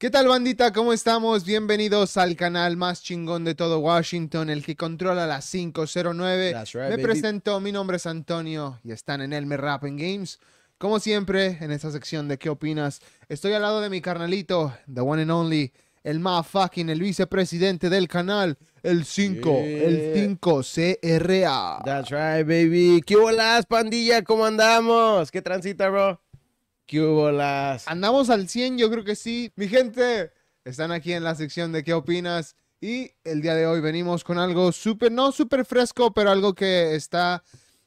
¿Qué tal bandita? ¿Cómo estamos? Bienvenidos al canal más chingón de todo Washington, el que controla las 509. Me presento, mi nombre es Antonio y están en Elmer Rapping Games. Como siempre, en esta sección de ¿Qué opinas? Estoy al lado de mi carnalito, the one and only, el más fucking, el vicepresidente del canal, el 5, el 5 CRA. That's right, baby. ¿Qué bolas, pandilla? ¿Cómo andamos? ¿Qué transita, bro? ¿Qué hubo las? Andamos al 100, yo creo que sí. Mi gente, están aquí en la sección de ¿Qué opinas? Y el día de hoy venimos con algo súper, no súper fresco, pero algo que está,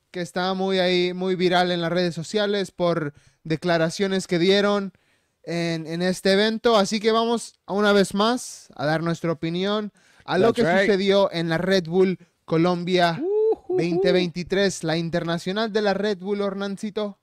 que está muy ahí, muy viral en las redes sociales por declaraciones que dieron en, este evento. Así que vamos una vez más a dar nuestra opinión a lo que sucedió en la Red Bull Colombia 2023, uh, uh, uh. la internacional de la Red Bull, Hornancito.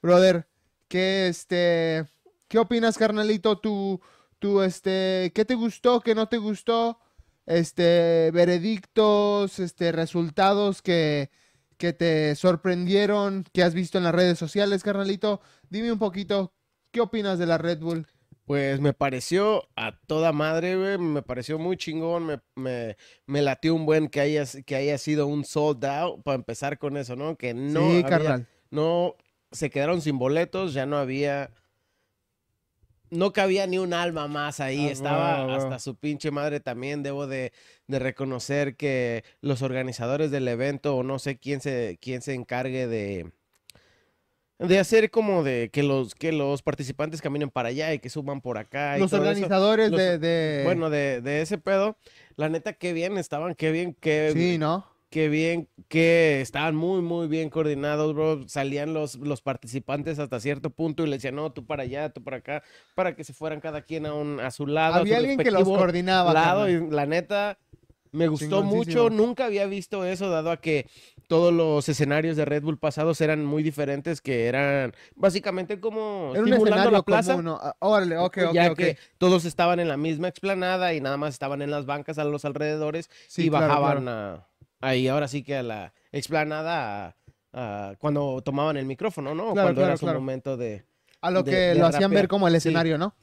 Brother, ¿Qué, este, ¿qué opinas, carnalito? ¿Tú, tú, este, ¿Qué te gustó, qué no te gustó? Este, veredictos, este, resultados que, que te sorprendieron, que has visto en las redes sociales, carnalito. Dime un poquito, ¿qué opinas de la Red Bull? Pues me pareció a toda madre, güey. Me pareció muy chingón. Me, latió un buen que haya, que haya sido un sold out. Para empezar con eso, ¿no? Que no. Sí, carnal. No se quedaron sin boletos, ya no había. No cabía ni un alma más ahí, ah, estaba hasta su pinche madre también. Debo de, reconocer que los organizadores del evento, o no sé quién se, quién se encargue de, de hacer como de que los, que los participantes caminen para allá y que suban por acá. los organizadores de, Bueno, de, de, ese pedo. La neta, qué bien estaban, qué bien, qué... Sí, ¿no? qué bien, que estaban muy, muy bien coordinados, bro. Salían los, los participantes hasta cierto punto y le decían, no, tú para allá, tú para acá, para que se fueran cada quien a, un, a su lado. Había alguien que los coordinaba. la neta, me gustó mucho. Nunca había visto eso, dado a que todos los escenarios de Red Bull pasados eran muy diferentes, que eran básicamente como Era simulando la plaza. Ah, órale, ok, ok. ya que todos estaban en la misma explanada y nada más estaban en las bancas a los alrededores y bajaban a ahí ahora sí que a la explanada, cuando tomaban el micrófono, ¿no? cuando era su momento de... A lo que lo hacían ver como el escenario, ¿no?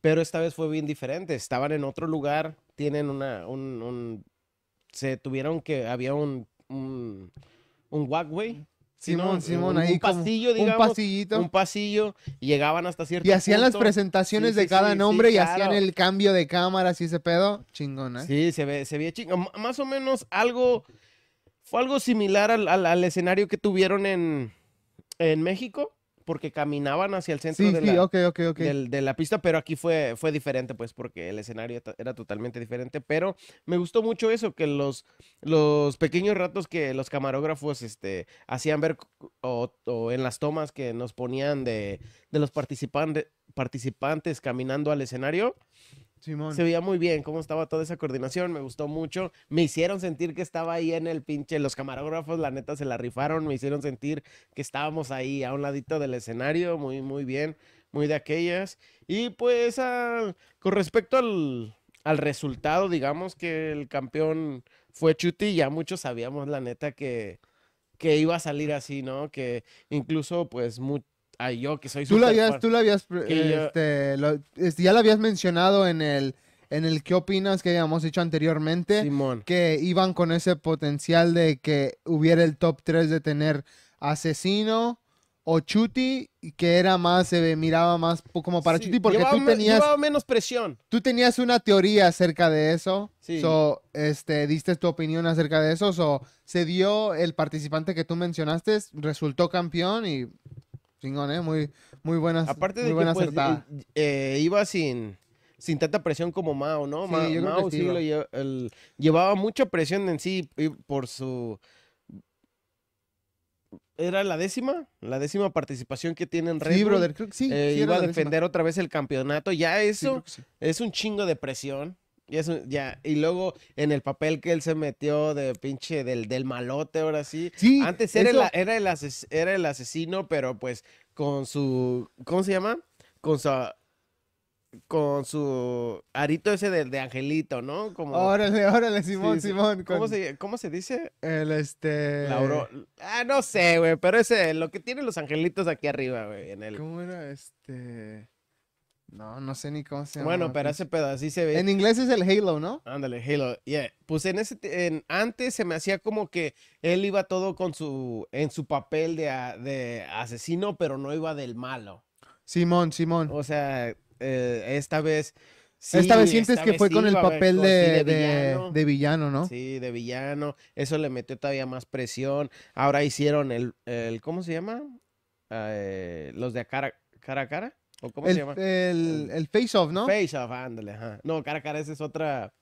Pero esta vez fue bien diferente, estaban en otro lugar, tienen una, un, un se tuvieron que, había un, un, un walkway Simón, Simón, un, ahí un pasillo, digamos, un pasillito. Un pasillo, llegaban hasta cierto Y hacían las presentaciones de cada nombre y hacían el cambio de cámara, y ese pedo, chingón, ¿eh? Sí, se ve, se veía chingón. Más o menos algo, fue algo similar al, al, al escenario que tuvieron en, en México, porque caminaban hacia el centro de, la, pista, pero aquí fue, fue diferente, pues, porque el escenario era totalmente diferente. Pero me gustó mucho eso, que los, los pequeños ratos que los camarógrafos este, hacían ver o, en las tomas que nos ponían de, los participantes caminando al escenario, se veía muy bien cómo estaba toda esa coordinación, me gustó mucho. Me hicieron sentir que estaba ahí en el pinche, los camarógrafos, la neta, se la rifaron, me hicieron sentir que estábamos ahí a un ladito del escenario, muy, muy bien, muy de aquellas. Y pues con respecto al, al resultado, digamos que el campeón fue Chuti, ya muchos sabíamos, la neta, que, que iba a salir así, ¿no? Que incluso, pues, mucho. Ay yo que soy tú la habías, tú la habías, este, ya la habías mencionado en el, en el qué opinas que habíamos hecho anteriormente, Simón. que iban con ese potencial de que hubiera el top 3 de tener asesino o Chuti, que era más, se miraba más como para Chuti, porque tú tenías... menos presión. Tú tenías una teoría acerca de eso, sí. este, diste tu opinión acerca de eso, o se dio el participante que tú mencionaste, resultó campeón y ¿eh? Muy, muy buenas. Aparte de buena pues, acertada eh, iba sin, sin tanta presión como Mao, ¿no? Sí, Mao sí, lo llevaba mucha presión en sí por su... Era la décima, la décima participación que tiene en Red sí, Brother, creo sí. Eh, iba a defender otra vez el campeonato. Ya eso es un chingo de presión. Y eso, ya, y luego en el papel que él se metió de pinche del, del malote, ahora sí. Antes era, el, era, el era el asesino, pero pues con su. ¿Cómo se llama? Con su. Con su arito ese de, angelito, ¿no? Como... Órale, órale, Simón, Simón. ¿Cómo, se, dice? El este. Lauro. Ah, no sé, güey, pero ese, lo que tienen los angelitos aquí arriba, güey, en el. ¿Cómo era este.? No, no sé ni cómo se llama. Bueno, pero ese pedo, así se ve. En inglés es el Halo, ¿no? Ándale, Halo. Yeah. Pues en ese antes se me hacía como que él iba todo con su en su papel de, asesino, pero no iba del malo. Simón, Simón. O sea, eh, esta vez Esta vez sientes que fue con el papel de, villano. ¿no? Sí, de villano. Eso le metió todavía más presión. Ahora hicieron el, ¿cómo se llama? Ah, eh, los de cara, cara a cara el, El, face-off, ¿no? Face-off, ándale, ajá. No, cara a cara, esa es otra.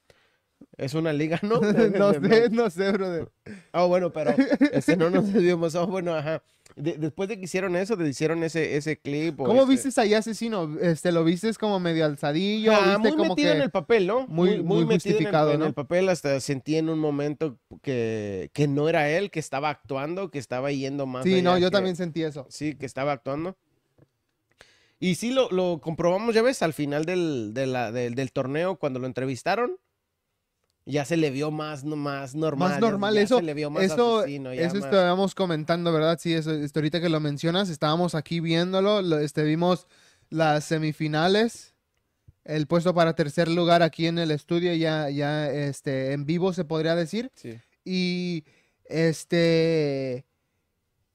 Es una liga, ¿no? no sé, no sé, brother. Ah, bueno, pero Ese no nos dio Oh, bueno, ajá. después de que hicieron eso, de hicieron ese, ese clip. O ¿Cómo este vistes a ahí asesino? Este, ¿Lo viste como medio alzadillo? Ah, muy metido en el papel, ¿no? Muy, muy, justificado, en el, papel hasta sentí en un momento que, que no era él, que estaba actuando, que estaba yendo más. Sí, no, yo también sentí eso. Sí, que estaba actuando. Y sí lo, comprobamos, ya ves, al final del, del, torneo, cuando lo entrevistaron, ya se le vio más, más normal. Más normal, eso. vio más eso eso estábamos comentando, ¿verdad? Sí, eso, esto, ahorita que lo mencionas, estábamos aquí viéndolo, este, vimos las semifinales el puesto para tercer lugar aquí en el estudio, ya, ya este, en vivo se podría decir. Y este,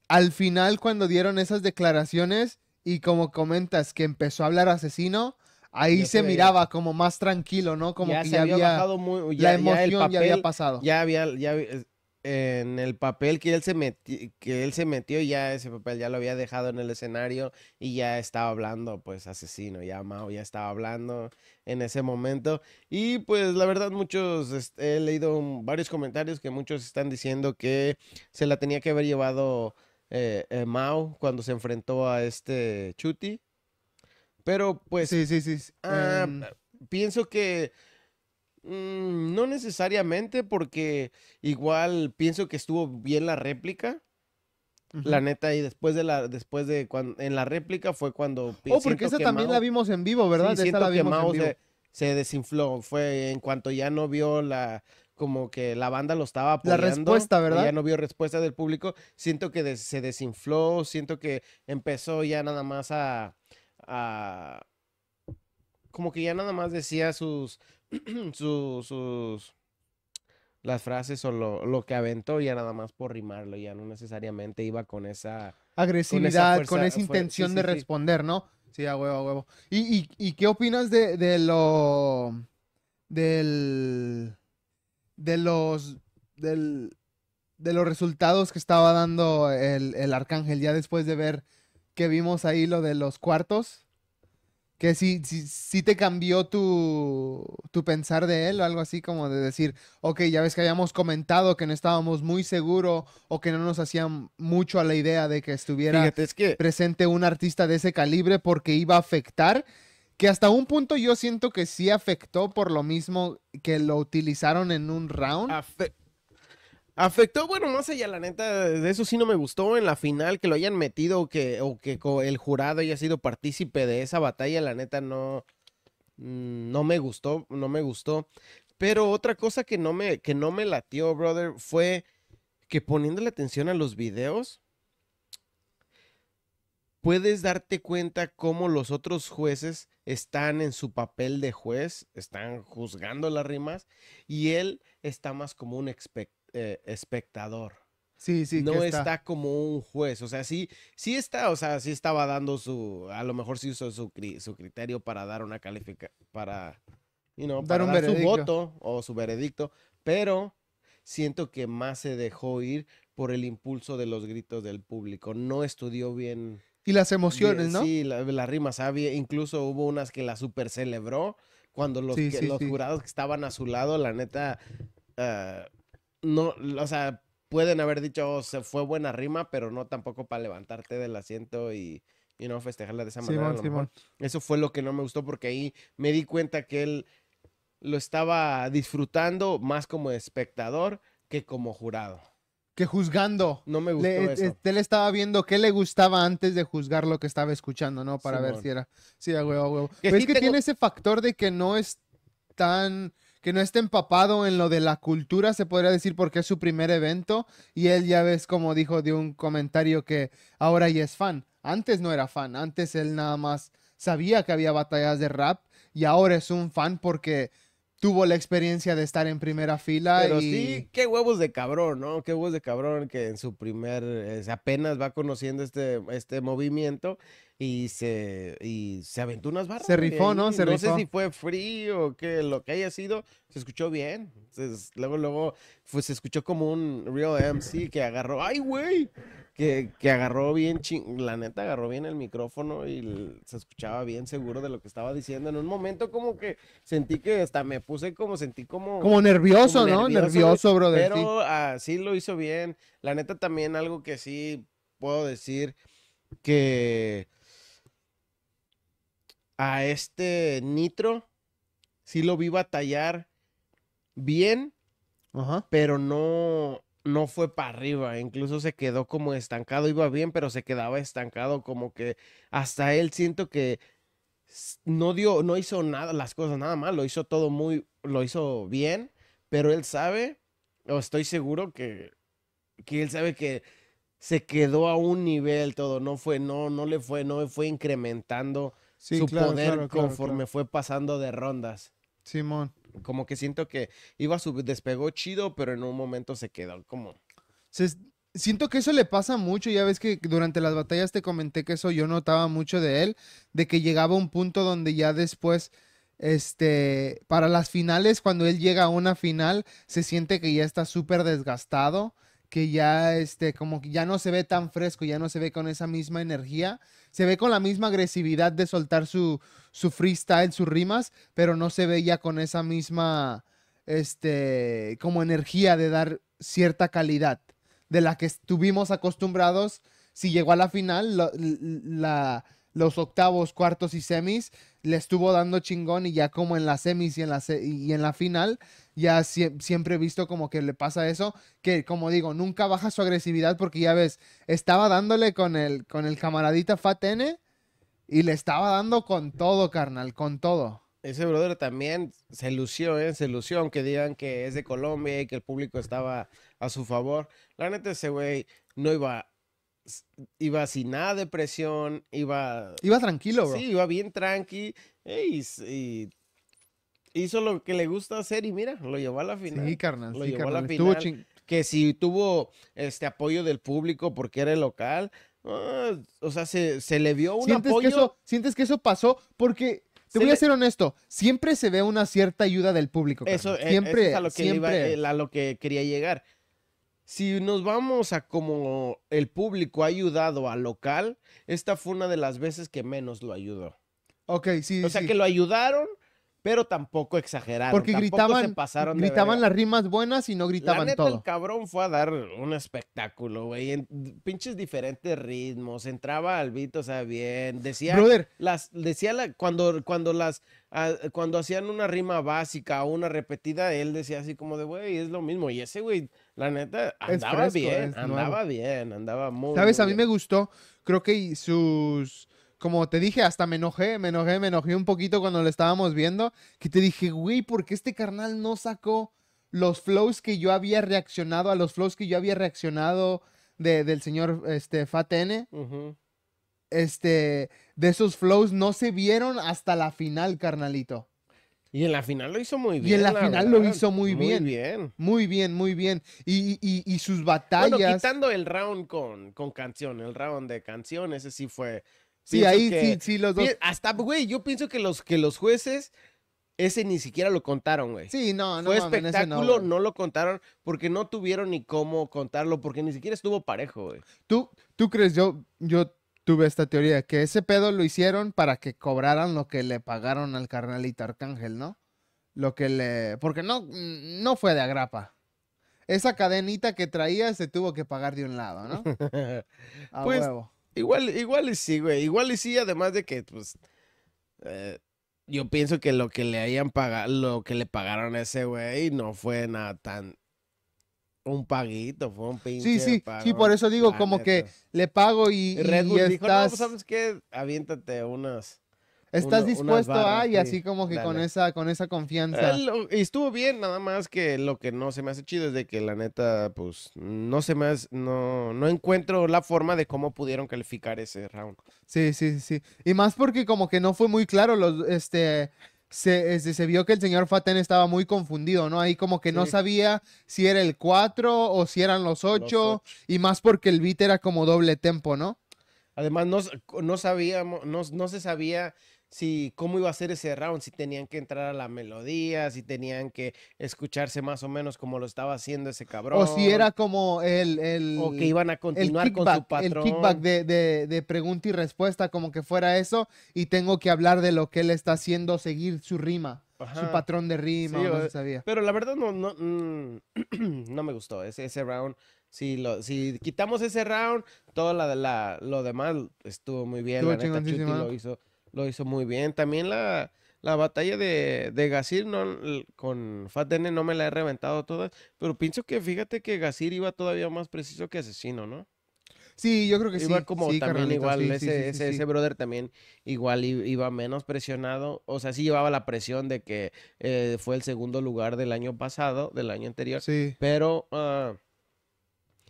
al final cuando dieron esas declaraciones, y como comentas que empezó a hablar asesino, ahí se miraba como más tranquilo, ¿no? Como que ya había, muy, la emoción ya, había pasado. Ya había, ya, eh, en el papel que él se metió, que él se metió ya ese papel ya lo había dejado en el escenario y ya estaba hablando, pues asesino, ya Mao ya estaba hablando en ese momento y pues la verdad muchos he leído varios comentarios que muchos están diciendo que se la tenía que haber llevado eh, eh, Mao cuando se enfrentó a este Chuti. Pero pues... Sí, sí, sí. Ah, em, pienso que... Mm, no necesariamente porque igual pienso que estuvo bien la réplica. La neta, y después de la, después de cuando, en la réplica fue cuando. Oh, porque esa también la vimos en vivo, ¿verdad? Sí, Mao se, desinfló. Fue en cuanto ya no vio la, como que la banda lo estaba apoyando. La respuesta, ¿verdad? Ya no vio respuesta del público. Siento que se desinfló, siento que empezó ya nada más a, como que ya nada más decía sus... sus, las frases o lo, que aventó ya nada más por rimarlo, ya no necesariamente iba con esa... Agresividad, con esa, intención de responder, ¿no? Sí, a huevo, a huevo. ¿Y, qué opinas de lo... del de los, de los resultados que estaba dando el, Arcángel, ya después de ver que vimos ahí lo de los cuartos, que si si te cambió tu, tu, pensar de él o algo así como de decir, ok, ya ves que habíamos comentado que no estábamos muy seguros o que no nos hacían mucho a la idea de que estuviera presente un artista de ese calibre porque iba a afectar que hasta un punto yo siento que sí afectó por lo mismo que lo utilizaron en un round. afectó, bueno, no allá la neta, de eso sí no me gustó en la final que lo hayan metido o que, que el jurado haya sido partícipe de esa batalla, la neta no, mm, no me gustó, no me gustó. Pero otra cosa que no me, que no me latió, brother, fue que poniéndole atención a los videos, puedes darte cuenta cómo los otros jueces están en su papel de juez, están juzgando las rimas y él está más como un eh, espectador. Sí, sí. No está. como un juez, o sea, sí, sí está, o sea, sí estaba dando su, a lo mejor sí usó su, criterio para dar una califica, para, dar, dar su voto o su veredicto, pero siento que más se dejó ir por el impulso de los gritos del público. No estudió bien y las emociones, ¿no? Sí, la, rima sabia. Incluso hubo unas que la super celebró cuando los, los jurados que estaban a su lado, la neta, ah, no, o sea, pueden haber dicho, oh, se fue buena rima, pero no tampoco para levantarte del asiento y, y no festejarla de esa manera. Eso fue lo que no me gustó porque ahí me di cuenta que él lo estaba disfrutando más como espectador que como jurado que juzgando. No me gustó este, Él estaba viendo qué le gustaba antes de juzgar lo que estaba escuchando, ¿no? Para ver si era. Sí, a huevo, a huevo. es que tiene ese factor de que no es tan que no esté empapado en lo de la cultura, se podría decir, porque es su primer evento. Y él ya ves, como dijo de un comentario, que ahora ya es fan. Antes no era fan, antes él nada más sabía que había batallas de rap y ahora es un fan porque tuvo la experiencia de estar en primera fila. sí, qué huevos de cabrón, ¿no? Qué huevos de cabrón que en su primer, eh, apenas va conociendo este, este movimiento y se, y se aventó unas barras. Se rifó, ¿no? Se no sé si fue frío o qué, lo que haya sido, se escuchó bien. Entonces, luego, luego, pues, se escuchó como un real MC que agarró, ¡ay, güey! que, agarró bien, la neta agarró bien el micrófono y se escuchaba bien seguro de lo que estaba diciendo. En un momento como que sentí que hasta me puse como, sentí como... Como nervioso, ¿no? Nervioso, bro. brother. Pero así ah, lo hizo bien. La neta también algo que sí puedo decir que a este Nitro sí lo vi batallar bien, Ajá. pero no no fue para arriba, incluso se quedó como estancado, iba bien, pero se quedaba estancado, como que hasta él siento que no dio, no hizo nada, las cosas nada más, lo hizo todo muy, lo hizo bien, pero él sabe, o estoy seguro que, que él sabe que se quedó a un nivel todo, no fue, no, no le fue, no fue incrementando su poder conforme fue pasando de rondas. Simón como que siento que iba a subir, despegó chido, pero en un momento se quedó como... siento que eso le pasa mucho, ya ves que durante las batallas te comenté que eso yo notaba mucho de él, de que llegaba un punto donde ya después, este, para las finales, cuando él llega a una final, se siente que ya está súper desgastado que ya este como que ya no se ve tan fresco, ya no se ve con esa misma energía, se ve con la misma agresividad de soltar su su freestyle, sus rimas, pero no se ve ya con esa misma este como energía de dar cierta calidad de la que estuvimos acostumbrados si llegó a la final los octavos, cuartos y semis le estuvo dando chingón y ya como en las semis y en la, y en la final, ya siempre he visto como que le pasa eso, que como digo, nunca baja su agresividad porque ya ves, estaba dándole con el, con el camaradita Fatene y le estaba dando con todo, carnal, con todo. Ese brother también se lució, ¿eh? se lució, aunque digan que es de Colombia y que el público estaba a su favor. La neta, ese güey no iba iba sin nada de presión, iba... Iba tranquilo, Sí, iba bien tranqui y, hizo lo que le gusta hacer y mira, lo llevó a la final. Que si tuvo este apoyo del público porque era el local, ah, o sea, se, se, le vio un ¿Sientes apoyo. eso, Sientes que eso pasó porque te voy a ser honesto, siempre se ve una cierta ayuda del público. Eso, e, siempre, que, a lo que quería llegar si nos vamos a como el público ha ayudado al local, esta fue una de las veces que menos lo ayudó. Ok, sí. O sea que lo ayudaron, pero tampoco exageraron. Porque gritaban, pasaron gritaban las rimas buenas y no gritaban la neta, todo. El cabrón fue a dar un espectáculo, güey, en pinches diferentes ritmos, entraba al beat, o sea, bien, decía, Brother. las, decía la, cuando, cuando las, ah, cuando hacían una rima básica o una repetida, él decía así como de, güey, es lo mismo, y ese güey la neta, andaba bien, andaba bien, andaba muy ¿Sabes? a mí me gustó. Creo que sus. Como te dije, hasta me enojé, me enojé, me enojé un poquito cuando lo estábamos viendo. Que te dije, güey, ¿por qué este carnal no sacó los flows que yo había reaccionado a los flows que yo había reaccionado del señor este, fatene Este, de esos flows no se vieron hasta la final, carnalito. Y en la final lo hizo muy bien. Y en la, final lo hizo muy, muy bien. Muy bien. Muy bien, y, sus batallas. Bueno, quitando el round con, con canción, el round de canción, ese sí fue. Sí, ahí sí, sí, los dos. Hasta, güey, yo pienso que los, que los jueces, ese ni siquiera lo contaron, güey. Sí, no, no. Fue espectáculo, no, lo contaron porque no tuvieron ni cómo contarlo, porque ni siquiera estuvo parejo, güey. ¿Tú, tú crees? Yo, yo tuve esta teoría, que ese pedo lo hicieron para que cobraran lo que le pagaron al carnalito Arcángel, ¿no? Lo que le... Porque no, no fue de agrapa. Esa cadenita que traía se tuvo que pagar de un lado, ¿no? A pues, Igual, igual y sí, güey. Igual y sí, además de que, pues... Eh, yo pienso que lo que le hayan pagado, lo que le pagaron a ese güey no fue nada tan un paguito, fue un pinche. Sí, sí, sí, por eso digo, como que le pago y. y pues, ¿sabes qué? Aviéntate unas. Estás dispuesto a, y así como que con esa, con esa confianza. y estuvo bien, nada más que lo que no se me hace chido es de que la neta, pues, no se me hace, no, encuentro la forma de cómo pudieron calificar ese round. Sí, sí, sí. Y más porque como que no fue muy claro los, este, este, se, vio que el señor Faten estaba muy confundido, ¿no? Ahí como que no sabía si era el 4 o si eran los 8, y más porque el beat era como doble tempo, ¿no? Además, no, no sabíamos, no, no se sabía si cómo iba a ser ese round, si tenían que entrar a la melodía, si tenían que escucharse más o menos como lo estaba haciendo ese cabrón. O si era como el... o que iban a continuar con su patrón. El kickback de, de, pregunta y respuesta, como que fuera eso, y tengo que hablar de lo que él está haciendo, seguir su rima. Su patrón de rima, Pero la verdad no, no, mm, no me gustó ese, ese round. Si, lo, si quitamos ese round, todo la, la, lo demás estuvo muy bien. la lo hizo lo hizo muy bien. También la, la batalla de, de Gasir no, con FatN no me la he reventado todas, pero pienso que fíjate que Gasir iba todavía más preciso que Asesino, ¿no? Sí, yo creo que sí. Iba como también igual, ese, ese, brother también igual iba menos presionado. O sea, sí llevaba la presión de que eh, fue el segundo lugar del año pasado, del año anterior. Sí. Pero ah,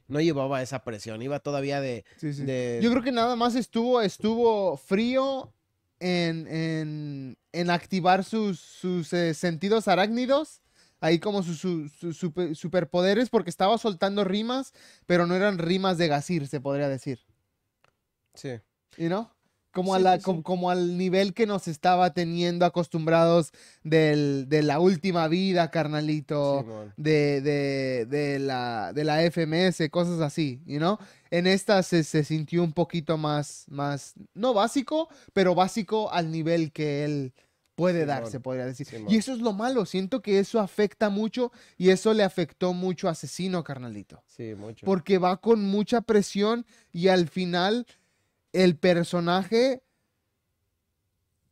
no llevaba esa presión, iba todavía de, de... Yo creo que nada más estuvo, estuvo frío en, activar sus, eh, sentidos arácnidos, ahí como sus, superpoderes, porque estaba soltando rimas, pero no eran rimas de Gasir, se podría decir. Sí. ¿Y no? Como, a la, Como, al nivel que nos estaba teniendo acostumbrados de la última vida, carnalito, de, de, la, de la FMS, cosas así, you ¿no? Know? En esta se, sintió un poquito más, más, no básico, pero básico al nivel que él puede darse, se podría decir. y eso es lo malo, siento que eso afecta mucho y eso le afectó mucho a Asesino, carnalito. Sí, mucho. Porque va con mucha presión y al final el personaje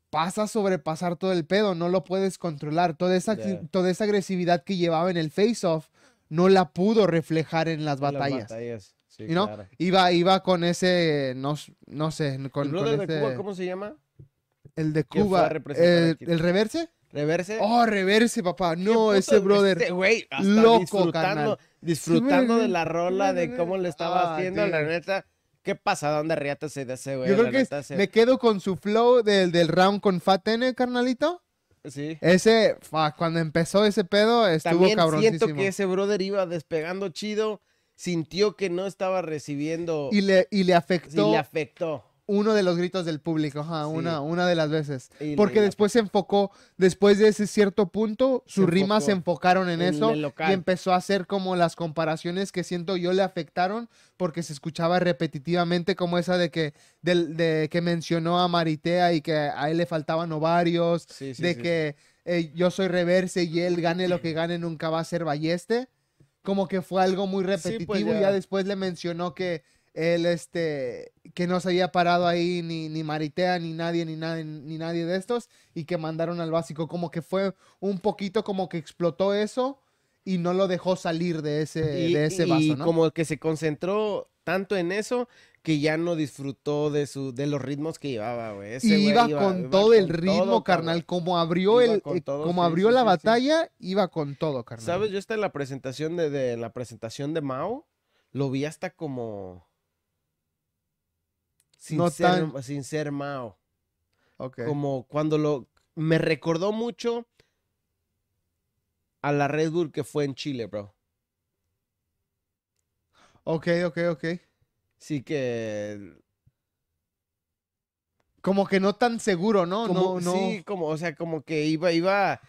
pasa a sobrepasar todo el pedo, no lo puedes controlar. Toda esa, toda esa agresividad que llevaba en el face-off no la pudo reflejar en las batallas. Iba, iba con ese, no, sé, ¿El de Cuba, ¿cómo se llama? El de Cuba. El, reverse? Reverse. Oh, reverse, papá. No, ese brother. Este loco, disfrutando, de la rola, de cómo le estaba ah, haciendo, la neta qué pasa? ¿Dónde Riata se ese, güey. Yo creo que me quedo con su flow del, del round con Fat N, carnalito. Sí. Ese, cuando empezó ese pedo, estuvo También siento que ese brother iba despegando chido, sintió que no estaba recibiendo... Y le, y le afectó. Y le afectó uno de los gritos del público, una, una de las veces. Porque después se enfocó, después de ese cierto punto, sus rimas se enfocaron en, eso y empezó a hacer como las comparaciones que siento yo le afectaron porque se escuchaba repetitivamente como esa de que, de, de que mencionó a Maritea y que a él le faltaban ovarios, de que yo soy reverse y él gane lo que gane nunca va a ser balleste. Como que fue algo muy pues repetitivo y ya después le mencionó que él, este, que no se había parado ahí ni, ni Maritea, ni nadie, ni nadie, ni nadie de estos, y que mandaron al básico, como que fue un poquito como que explotó eso y no lo dejó salir de ese, ese vaso, y como que se concentró tanto en eso que ya no disfrutó de su de los ritmos que llevaba, güey. Y iba, con todo el ritmo, carnal. Como abrió el, eh, como abrió la batalla, iba con todo, carnal. Sabes, yo hasta en la presentación de, la presentación de Mao lo vi hasta como sin, ser, sin ser Mao. Okay. Como cuando lo... Me recordó mucho a la Red Bull que fue en Chile, bro. Ok, ok, ok. Sí que... Como que no tan seguro, ¿no? no, no... Sí, como, o sea, como que iba, iba...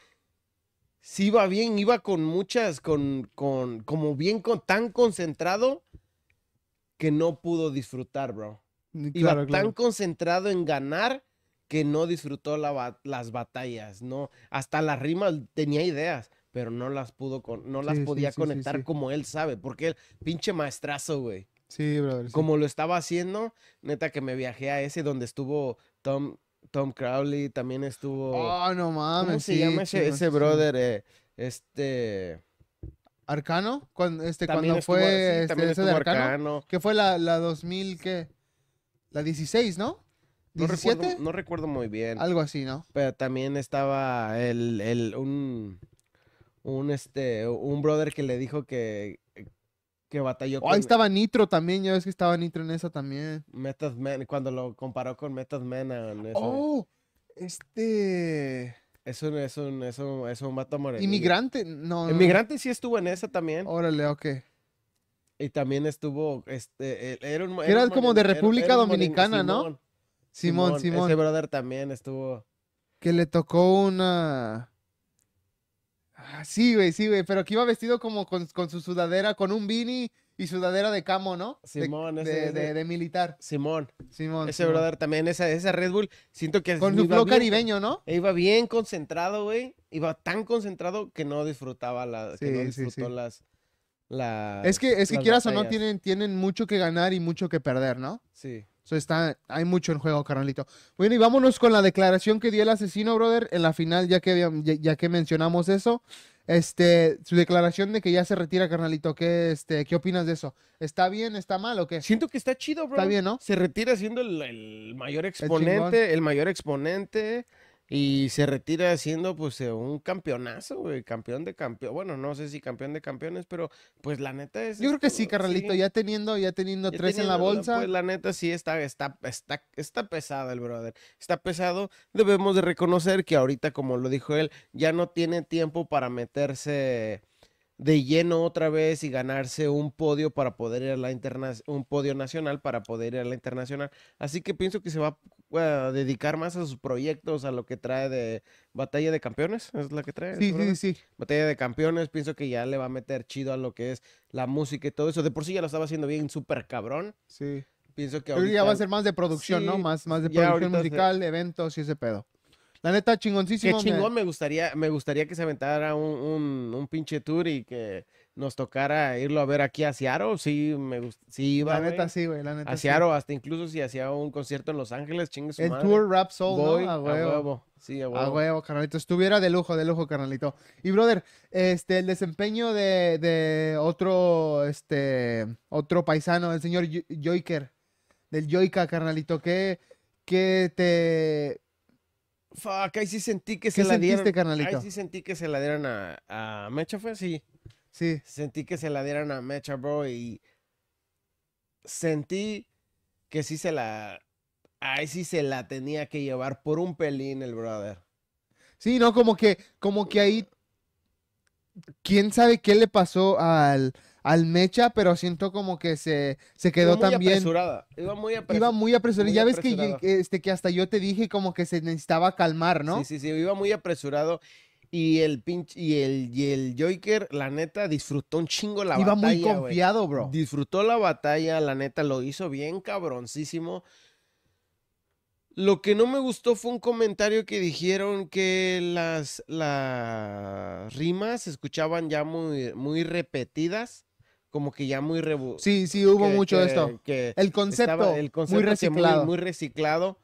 Sí iba bien, iba con muchas, con, con, como bien, tan concentrado que no pudo disfrutar, bro. Mm, tan concentrado en ganar que no disfrutó las batallas, ¿no? Hasta las rimas tenía ideas, pero no las pudo con, no las podía conectar como él sabe, porque él, pinche maestrazo, güey. Sí, brother. Como lo estaba haciendo, neta que me viajé a ese donde estuvo Tom, Tom Crowley, también estuvo. Oh, no mames. ¿Cómo se llama ese, brother? Eh, este. Arcano, cuando, este, también fue este, ese de Arcano, ¿Qué fue la, la 2000 qué? la 16, ¿no? 17? No recuerdo, muy bien. Algo así, ¿no? Pero también estaba el, el un, un, este, un brother que le dijo que, que batalló oh, estaba Nitro también, ya ves que estaba Nitro en esa también. metas Man, cuando lo comparó con Method Man. Oh, este... Es un, es un, es un, es vato moreno. Inmigrante, no. Inmigrante sí estuvo en esa también. Órale, ok. Y también estuvo, este, e, era como de República Dominicana, ¿no? Simón, Simón, Ese brother también estuvo. Que le tocó una... Ah, sí, güey, sí, güey, pero que iba vestido como con, su sudadera, con un beanie y sudadera de camo, ¿no? Simón, de, ese, de, militar. Simón. Simón. Ese brother también, esa, esa Red Bull, siento que... Con su flow caribeño, ¿no? E iba bien concentrado, güey. Iba tan concentrado que no disfrutaba las que no disfrutó las... Es que, es que quieras o no, tienen, tienen mucho que ganar y mucho que perder, ¿no? Sí. está, hay mucho en juego, carnalito. Bueno, y vámonos con la declaración que dio el asesino, brother, en la final, ya que, ya, que mencionamos eso. Este, su declaración de que ya se retira, carnalito, ¿qué, este, ¿qué opinas de eso? ¿Está bien, está mal o qué? Siento que está chido, bro. Está bien, ¿no? Se retira siendo el, mayor exponente, el, mayor exponente. Y se retira haciendo pues eh, un campeonazo, güey, campeón de campeón. Bueno, no sé si campeón de campeones, pero pues la neta es... Yo creo que sí, carralito, ya teniendo, ya teniendo tres en la bolsa. Pues la neta sí está, está, está, está pesado el brother. Está pesado. Debemos de reconocer que ahorita, como lo dijo él, ya no tiene tiempo para meterse de lleno otra vez y ganarse un podio para poder ir a la internacional, un podio nacional para poder ir a la internacional. Así que pienso que se va a dedicar más a sus proyectos, a lo que trae de Batalla de Campeones, es la que trae. Sí, sí, sí, Batalla de Campeones, pienso que ya le va a meter chido a lo que es la música y todo eso. De por sí ya lo estaba haciendo bien, súper cabrón. Sí. Pienso que ahorita... ya va a ser más de producción, ¿no? Más, más de producción musical, eventos y ese pedo. La neta, chingoncísimo. Qué chingón, me, gustaría, me gustaría que se aventara un, un, pinche tour y que nos tocara irlo a ver aquí a Seattle. Sí, me gusta. sí iba, La neta, sí, güey, la neta. A Seattle, hasta incluso si hacía un concierto en Los Ángeles, chingues El madre. tour Rap Soul, Voy, A huevo. Sí, a huevo. A huevo, carnalito. Estuviera de lujo, de lujo, carnalito. Y, brother, este, el desempeño de, de otro, este, otro paisano, el señor Joiker, del Joica, carnalito, Qué, qué te Fuck, ahí sí sentí que se la dieron. Ahí sí sentí que se la dieron a, a Mecha, fue pues, así. Sí. Sentí que se la dieron a Mecha, bro, y sentí que sí se la. Ahí sí se la tenía que llevar por un pelín el brother. Sí, no, como que, como que ahí. Quién sabe qué le pasó al al Mecha, pero siento como que se, se quedó también. Apresurada. Iba muy apresurada. Iba muy ya ves que, este, que hasta yo te dije como que se necesitaba calmar, ¿no? Sí, sí, sí, iba muy apresurado. Y el pinche, y el, y el Joker, la neta, disfrutó un chingo la batalla. Iba muy confiado, bro. Disfrutó la batalla, la neta, lo hizo bien cabroncísimo. Lo que no me gustó fue un comentario que dijeron que las, las rimas se escuchaban ya muy, muy repetidas como que ya muy rebu Sí, sí, hubo mucho esto. el, concepto el concepto, muy reciclado. reciclado.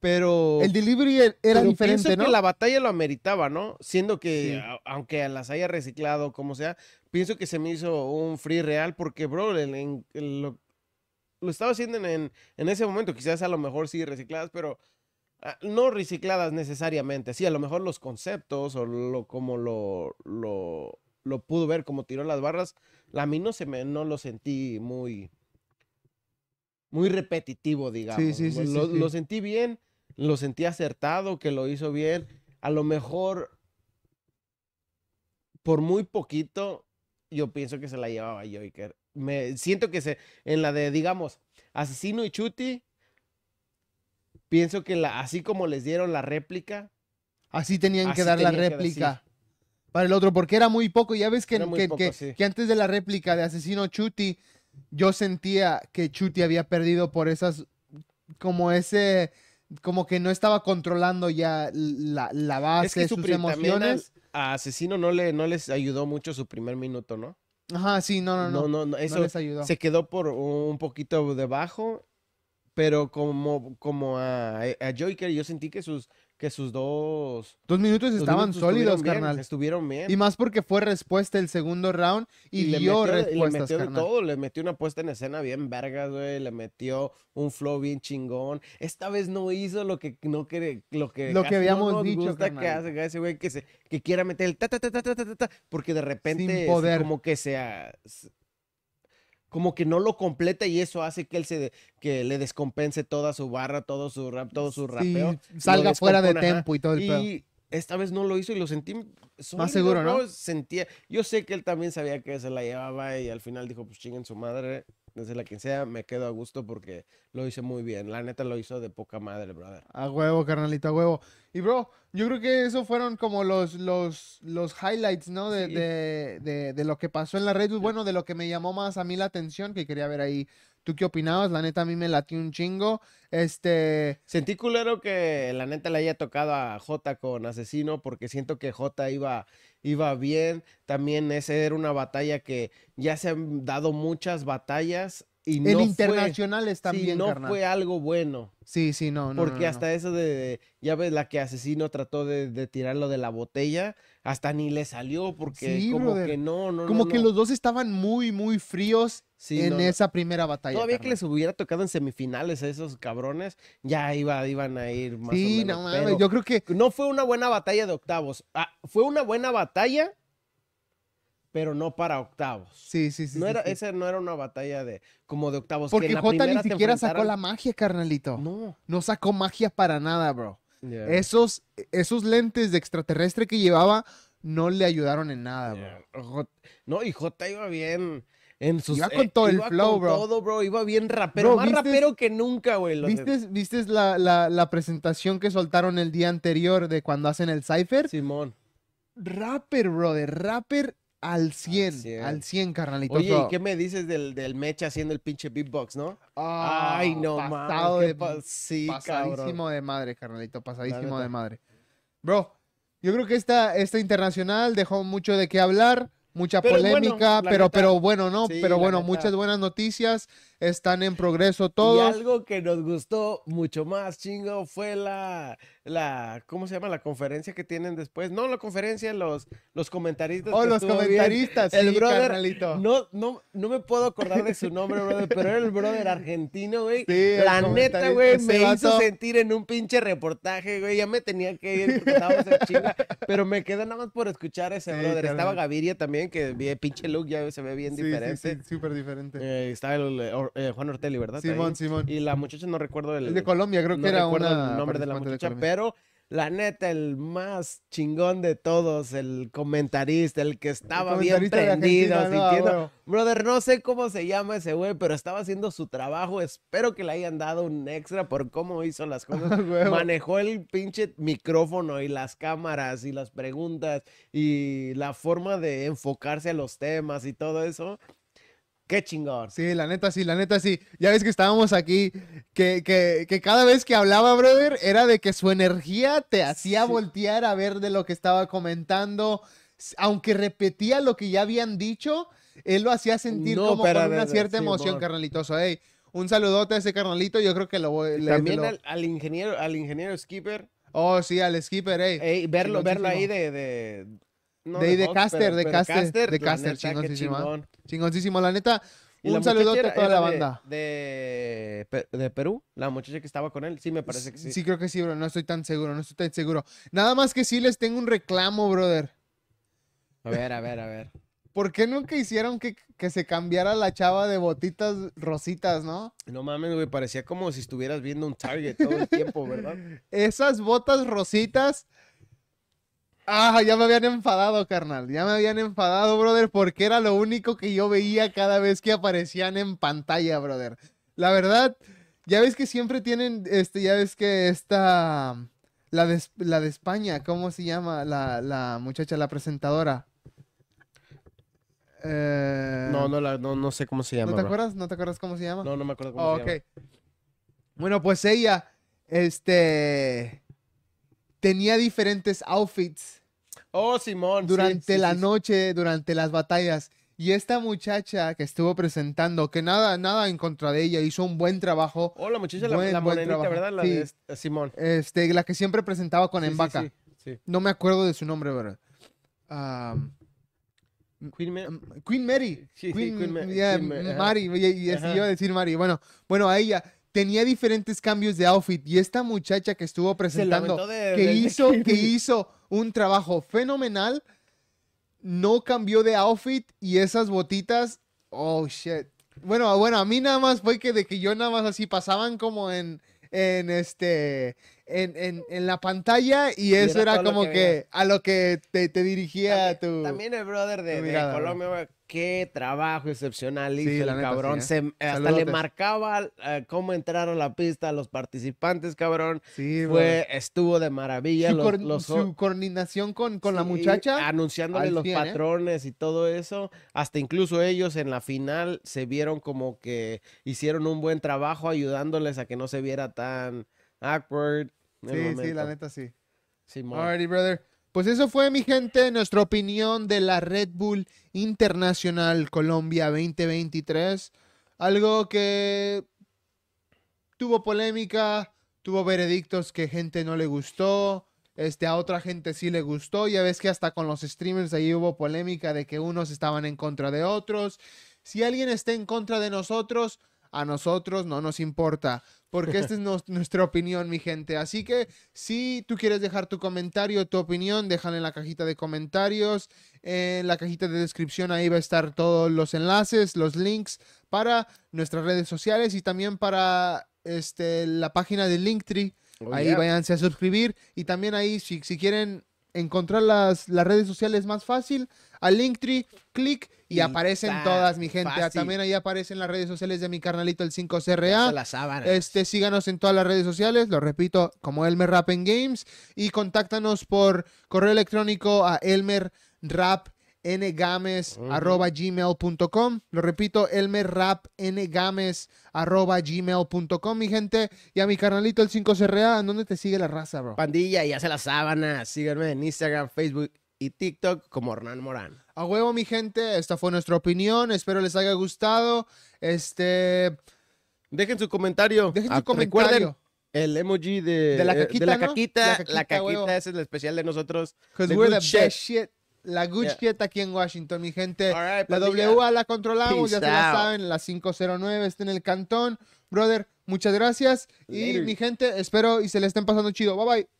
Pero. El delivery e-, era diferente, ¿no? que la batalla lo ameritaba, ¿no? Siendo que, aunque las haya reciclado, como sea, pienso que se me hizo un free real porque, bro, en, lo, lo, estaba haciendo en, en ese momento. Quizás a lo mejor sí recicladas, pero ah, no recicladas necesariamente, sí, a lo mejor los conceptos o lo como lo, lo, lo pudo ver como tiró las barras. la mí no se me, no lo sentí muy, muy repetitivo, digamos. lo, sentí bien, lo sentí acertado, que lo hizo bien. A lo mejor, por muy poquito, yo pienso que se la llevaba Joker. Me siento que se, en la de, digamos, Asesino y Chuti, pienso que la, así como les dieron la réplica, Así tenían que dar la réplica para el otro, porque era muy poco. Ya ves que, que, antes de la réplica de Asesino Chuti, yo sentía que Chuti había perdido por esas, como ese, como que no estaba controlando ya la, la base, es sus emociones. A, Asesino no, le, no les ayudó mucho su primer minuto, ¿no? Ajá, sí, no, no, no. no, no, no eso les ayudó. se quedó por un poquito debajo, pero como, como a, a Joker, yo sentí que sus que sus dos... Dos minutos estaban sólidos, carnal. estuvieron bien. Y más porque fue respuesta el segundo round y, dio le metió, le metió todo, le metió una puesta en escena bien vergas, güey. Le metió un flow bien chingón. Esta vez no hizo lo que no quiere, lo que, lo que habíamos dicho, gusta que hace ese güey que quiera meter el ta ta ta ta ta ta, ta porque de repente Sin poder. como que sea como que no lo completa y eso hace que él se que le descompense toda su barra, todo su rap, todo su rapeo. salga fuera de tempo y todo el y Esta vez no lo hizo y lo sentí más seguro, ¿no? Sentía, yo sé que él también sabía que se la llevaba y al final dijo, pues chinguen su madre, desde la sea, me quedo a gusto porque lo hice muy bien. La neta lo hizo de poca madre, brother. A huevo, carnalita a huevo. Y bro, yo creo que eso fueron como los, los, los highlights, ¿no? De, de, de, lo que pasó en la red. Bueno, de lo que me llamó más a mí la atención, que quería ver ahí ¿Tú qué opinabas? La neta a mí me latió un chingo. Este. Sentí culero que la neta le haya tocado a J con Asesino, porque siento que Jota iba, iba bien. También esa era una batalla que ya se han dado muchas batallas. Y no internacionales fue, también. no fue algo bueno. Sí, sí, no, no. Porque hasta eso de, ya ves, la que Asesino trató de tirarlo de la botella hasta ni le salió porque como que no, no. Como que los dos estaban muy, muy fríos en esa primera batalla. Todavía que les hubiera tocado en semifinales a esos cabrones, ya iba, iban a ir más sí, o no mames, yo creo que... No fue una buena batalla de octavos. Ah, fue una buena batalla, pero no para octavos. Sí, sí, sí. No era, Esa no era una batalla de como de octavos. Porque Jota ni siquiera sacó la magia, carnalito. No. No sacó magia para nada, bro. Esos, esos lentes de extraterrestre que llevaba no le ayudaron en nada, No, y J iba bien. En su iba e, con todo el flow, bro. Iba bien rapero. más rapero que nunca, güey. ¿Viste, la, presentación que soltaron el día anterior de cuando hacen el Cypher? Simón. Rapper, bro. De rapper al 100, al 100, carnalito. Oye, ¿y qué me dices del, del Mecha haciendo el pinche beatbox, no? Ah, Ay, no, pasado de, Pasadísimo de madre, carnalito, pasadísimo de madre. Bro, yo creo que esta, esta internacional dejó mucho de qué hablar, mucha polémica, pero, pero bueno, ¿no? pero bueno, muchas buenas noticias están en progreso todos. Y algo que nos gustó mucho más, chingo, fue la, la ¿cómo se llama? La conferencia que tienen después. No, la conferencia, los, los comentaristas. Oh, los comentaristas, El brother, No, no, no me puedo acordar de su nombre, brother, pero era el brother argentino, güey. la neta, güey, me hizo sentir en un pinche reportaje, güey. Ya me tenía que ir porque chinga, pero me quedé nada más por escuchar ese brother. Estaba Gaviria también, que pinche look ya se ve bien diferente. Sí, súper diferente. Eh, estaba el eh, Juan Ortelli, ¿verdad? Simón, Simón. Y la muchacha, no recuerdo el... de Colombia, creo que era una... el nombre de la muchacha, pero la neta, el más chingón de todos, el comentarista, el que estaba bien prendido, Brother, no sé cómo se llama ese güey, pero estaba haciendo su trabajo. Espero que le hayan dado un extra por cómo hizo las cosas. Manejó el pinche micrófono y las cámaras y las preguntas y la forma de enfocarse a los temas y todo eso. Qué chingón. Sí, la neta, sí, la neta, sí. Ya ves que estábamos aquí, que, cada vez que hablaba, brother, era de que su energía te hacía voltear a ver de lo que estaba comentando. Aunque repetía lo que ya habían dicho, él lo hacía sentir como con una cierta emoción, carnalitoso. un saludote a ese carnalito, yo creo que lo voy... leer. También Al, ingeniero, al ingeniero Skipper. Oh, sí, al Skipper, hey. Ey, verlo, verlo ahí de, de de, Caster, de Caster, de Caster, chingoncísimo. Chingoncísimo, la neta. Un saludo a toda la banda. De, de, Perú, la muchacha que estaba con él, sí me parece que sí. Sí, creo que sí, bro. No estoy tan seguro, no estoy tan seguro. Nada más que sí les tengo un reclamo, brother. A ver, a ver, a ver. ¿Por qué nunca hicieron que, que se cambiara la chava de botitas rositas, no? No mames, güey, parecía como si estuvieras viendo un Target todo el tiempo, ¿verdad? Esas botas rositas Ah, ya me habían enfadado, carnal. Ya me habían enfadado, brother, porque era lo único que yo veía cada vez que aparecían en pantalla, brother. La verdad, ya ves que siempre tienen, este, ya ves que esta, la de, España, ¿cómo se llama la, muchacha, la presentadora? Eh, no, no, no, sé cómo se llama. ¿No te acuerdas? ¿No te acuerdas cómo se llama? No, no me acuerdo cómo se okay. llama. Bueno, pues ella, este tenía diferentes outfits. Oh, Simón. Durante la noche, durante las batallas. Y esta muchacha que estuvo presentando, que nada, nada en contra de ella, hizo un buen trabajo. Oh, la muchacha, la, la ¿verdad? La de Simón. Este, la que siempre presentaba con Embaca. No me acuerdo de su nombre, ¿verdad? Queen, Mary. Sí, Queen, sí, Queen, Mary. Y, y, iba a decir Mary. Bueno, bueno, a ella tenía diferentes cambios de outfit y esta muchacha que estuvo presentando, que, hizo, hizo un trabajo fenomenal, no cambió de outfit y esas botitas, oh shit. Bueno, bueno, a mí nada más fue que de que yo nada más así pasaban como en, este, en, la pantalla y, eso era, como que, a lo que te, te dirigía tu... También el brother de, de Colombia, qué trabajo excepcional hizo el cabrón. ¿eh? hasta le marcaba eh, cómo entraron a la pista a los participantes, cabrón. Sí, Fue, estuvo de maravilla. Su, coordinación con, con la muchacha. Anunciándole los ¿eh? patrones y todo eso. Hasta incluso ellos en la final se vieron como que hicieron un buen trabajo ayudándoles a que no se viera tan awkward. Sí, sí, la neta sí. Simón. Alrighty, brother. Pues eso fue, mi gente, nuestra opinión de la Red Bull Internacional Colombia 2023. Algo que tuvo polémica, tuvo veredictos que gente no le gustó, este, a otra gente sí le gustó. Ya ves que hasta con los streamers ahí hubo polémica de que unos estaban en contra de otros. Si alguien está en contra de nosotros, a nosotros no nos importa, porque esta es nuestra opinión, mi gente. Así que si tú quieres dejar tu comentario, tu opinión, déjala en la cajita de comentarios. En la cajita de descripción ahí va a estar todos los enlaces, los links para nuestras redes sociales y también para este, la página de Linktree. Oh, ahí váyanse a suscribir. Y también ahí, si, si quieren encontrar las, las redes sociales más fácil, al Linktree, clic y, aparecen todas, mi gente. Ah, también ahí aparecen las redes sociales de mi carnalito el 5CRA. La este, síganos en todas las redes sociales, lo repito, como Elmer Rap en Games. Y contáctanos por correo electrónico a Elmer Rap n games gmail.com lo repito elmer rap ngames arroba gmail.com mi gente y a mi carnalito el 5CRA dónde te sigue la raza bro? pandilla y hace la sábana. síganme en Instagram Facebook y TikTok como Hernán Morán. A huevo, mi gente, esta fue nuestra opinión. Espero les haya gustado. Este. Dejen su comentario. Ah, recuerden el emoji de, eh, la caquita. la, caquita la es el especial de nosotros. La good aquí en Washington, mi gente. la pues, W la controlamos, ya se la saben, la 509 está en el cantón. Brother, muchas gracias. Y mi gente, espero y se le estén pasando chido. Bye bye.